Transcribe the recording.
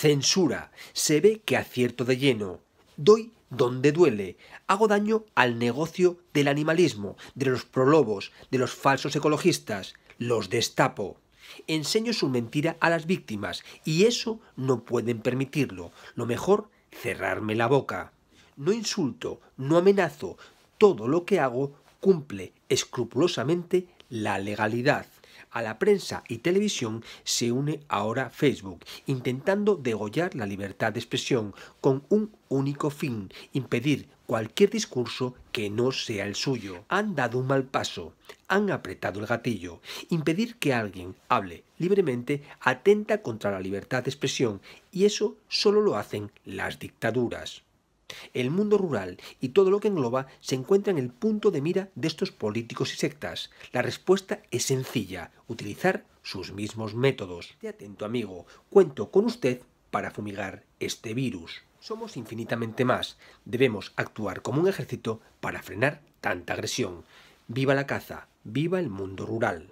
Censura. Se ve que acierto de lleno. Doy donde duele. Hago daño al negocio del animalismo, de los prolobos, de los falsos ecologistas. Los destapo. Enseño su mentira a las víctimas y eso no pueden permitirlo. Lo mejor, cerrarme la boca. No insulto, no amenazo. Todo lo que hago cumple escrupulosamente la legalidad. A la prensa y televisión se une ahora Facebook, intentando degollar la libertad de expresión con un único fin, impedir cualquier discurso que no sea el suyo. Han dado un mal paso, han apretado el gatillo. Impedir que alguien hable libremente atenta contra la libertad de expresión y eso solo lo hacen las dictaduras. El mundo rural y todo lo que engloba se encuentra en el punto de mira de estos políticos y sectas. La respuesta es sencilla, utilizar sus mismos métodos. De atento amigo, cuento con usted para fumigar este virus. Somos infinitamente más. Debemos actuar como un ejército para frenar tanta agresión. Viva la caza, viva el mundo rural.